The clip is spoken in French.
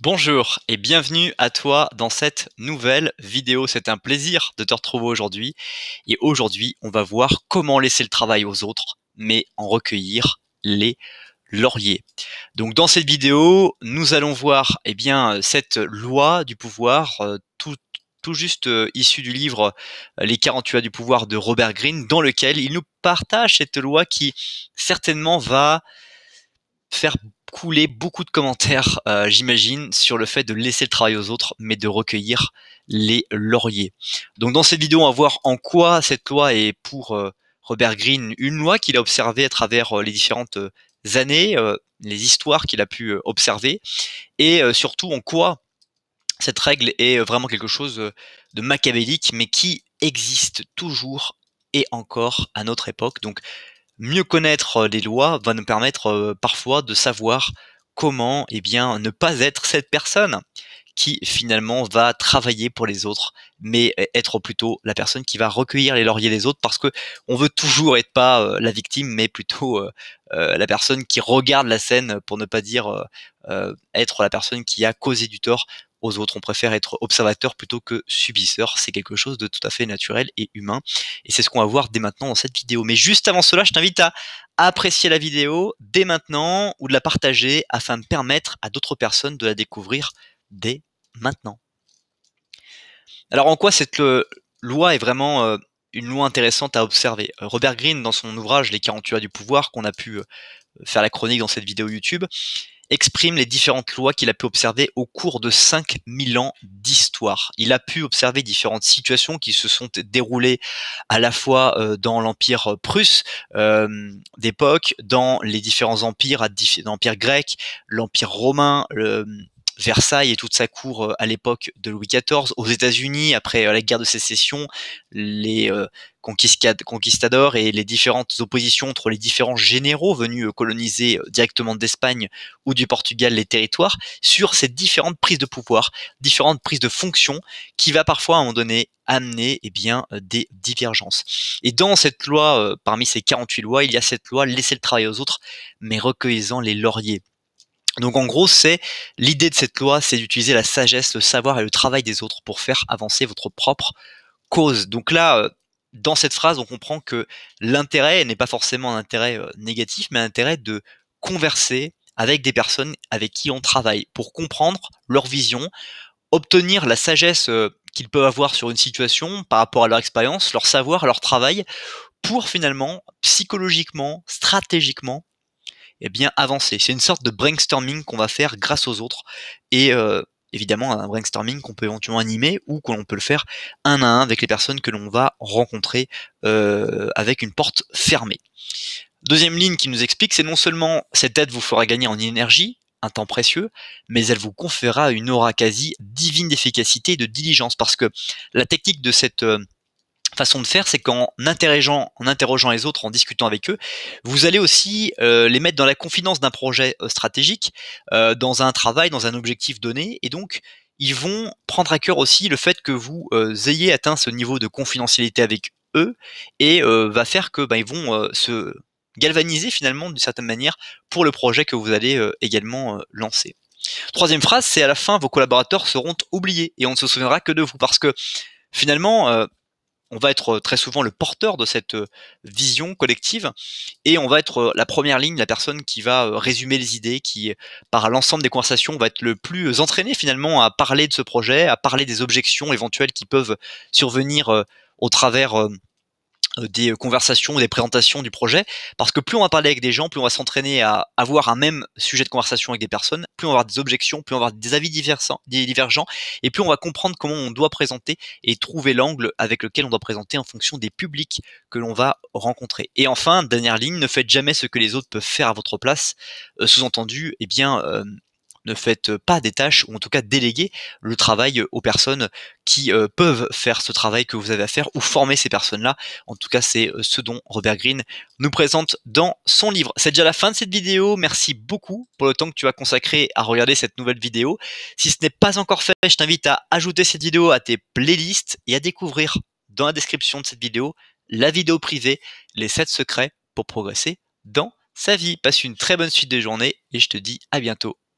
Bonjour et bienvenue à toi dans cette nouvelle vidéo. C'est un plaisir de te retrouver aujourd'hui. Et aujourd'hui, on va voir comment laisser le travail aux autres, mais en recueillir les lauriers. Donc dans cette vidéo, nous allons voir eh bien cette loi du pouvoir euh, tout, tout juste euh, issue du livre euh, Les 48 du pouvoir de Robert Greene dans lequel il nous partage cette loi qui certainement va faire couler beaucoup de commentaires, euh, j'imagine, sur le fait de laisser le travail aux autres, mais de recueillir les lauriers. Donc dans cette vidéo, on va voir en quoi cette loi est pour euh, Robert Greene une loi qu'il a observée à travers euh, les différentes années, les histoires qu'il a pu observer, et surtout en quoi cette règle est vraiment quelque chose de machiavélique, mais qui existe toujours et encore à notre époque. Donc mieux connaître euh, les lois va nous permettre euh, parfois de savoir comment eh bien, ne pas être cette personne qui finalement va travailler pour les autres, mais e-, être plutôt la personne qui va recueillir les lauriers des autres, parce que on veut toujours être pas euh, la victime, mais plutôt la personne qui regarde la scène, pour ne pas dire être la personne qui a causé du tort aux autres. On préfère être observateur plutôt que subisseur. C'est quelque chose de tout à fait naturel et humain. Et c'est ce qu'on va voir dès maintenant dans cette vidéo. Mais juste avant cela, je t'invite à apprécier la vidéo dès maintenant ou de la partager afin de permettre à d'autres personnes de la découvrir dès maintenant. Alors en quoi cette euh, loi est vraiment euh, une loi intéressante à observer euh, Robert Greene, dans son ouvrage Les 48 heures du pouvoir, qu'on a pu faire la chronique dans cette vidéo YouTube, exprime les différentes lois qu'il a pu observer au cours de 5000 ans d'histoire. Il a pu observer différentes situations qui se sont déroulées à la fois euh, dans l'Empire prusse euh, d'époque, dans les différents empires, l'Empire grec, l'Empire romain, le, Versailles et toute sa cour euh, à l'époque de Louis XIV. Aux États-Unis, après euh, la guerre de sécession, les euh, conquistadors et les différentes oppositions entre les différents généraux venus coloniser directement d'Espagne ou du Portugal les territoires sur ces différentes prises de pouvoir, différentes prises de fonction qui va parfois à un moment donné amener eh bien, des divergences. Et dans cette loi, parmi ces 48 lois, il y a cette loi laisser le travail aux autres, mais recueillisant les lauriers. Donc en gros, c'est l'idée de cette loi, c'est d'utiliser la sagesse, le savoir et le travail des autres pour faire avancer votre propre cause. Donc là, euh, dans cette phrase, on comprend que l'intérêt n'est pas forcément un intérêt euh, négatif, mais un intérêt de converser avec des personnes avec qui on travaille pour comprendre leur vision, obtenir la sagesse euh, qu'ils peuvent avoir sur une situation par rapport à leur expérience, leur savoir, leur travail, pour finalement, psychologiquement, stratégiquement, et eh bien, avancer. C'est une sorte de brainstorming qu'on va faire grâce aux autres. Et euh, évidemment, un brainstorming qu'on peut éventuellement animer ou que l'on peut le faire un à un avec les personnes que l'on va rencontrer euh, avec une porte fermée. Deuxième ligne qui nous explique, c'est non seulement cette aide vous fera gagner en énergie, un temps précieux, mais elle vous conférera une aura quasi divine d'efficacité et de diligence, parce que la technique de cette... Euh, façon de faire, c'est qu'en interrogeant, en interrogeant les autres, en discutant avec eux, vous allez aussi euh, les mettre dans la confidence d'un projet euh, stratégique, euh, dans un travail, dans un objectif donné, et donc ils vont prendre à cœur aussi le fait que vous ayez atteint ce niveau de confidentialité avec eux, et va faire que ben, ils vont se galvaniser finalement d'une certaine manière pour le projet que vous allez également lancer. Troisième phrase, c'est à la fin, vos collaborateurs seront oubliés et on ne se souviendra que de vous parce que finalement, on va être euh, très souvent le porteur de cette euh, vision collective et on va être euh, la première ligne, la personne qui va résumer les idées, qui par l'ensemble des conversations va être le plus entraîné finalement à parler de ce projet, à parler des objections éventuelles qui peuvent survenir au travers des euh, conversations des présentations du projet, parce que plus on va parler avec des gens, plus on va s'entraîner à avoir un même sujet de conversation avec des personnes, plus on va avoir des objections, plus on va avoir des avis divergents, et plus on va comprendre comment on doit présenter et trouver l'angle avec lequel on doit présenter en fonction des publics que l'on va rencontrer. Et enfin, dernière ligne, ne faites jamais ce que les autres peuvent faire à votre place, euh, sous-entendu, eh bien, euh, ne faites pas des tâches, ou en tout cas déléguer le travail euh, aux personnes qui euh, peuvent faire ce travail que vous avez à faire, ou former ces personnes-là. En tout cas, c'est euh, ce dont Robert Green nous présente dans son livre. C'est déjà la fin de cette vidéo, merci beaucoup pour le temps que tu as consacré à regarder cette nouvelle vidéo. Si ce n'est pas encore fait, je t'invite à ajouter cette vidéo à tes playlists et à découvrir dans la description de cette vidéo la vidéo privée, les 7 secrets pour progresser dans sa vie. Passe une très bonne suite de journée et je te dis à bientôt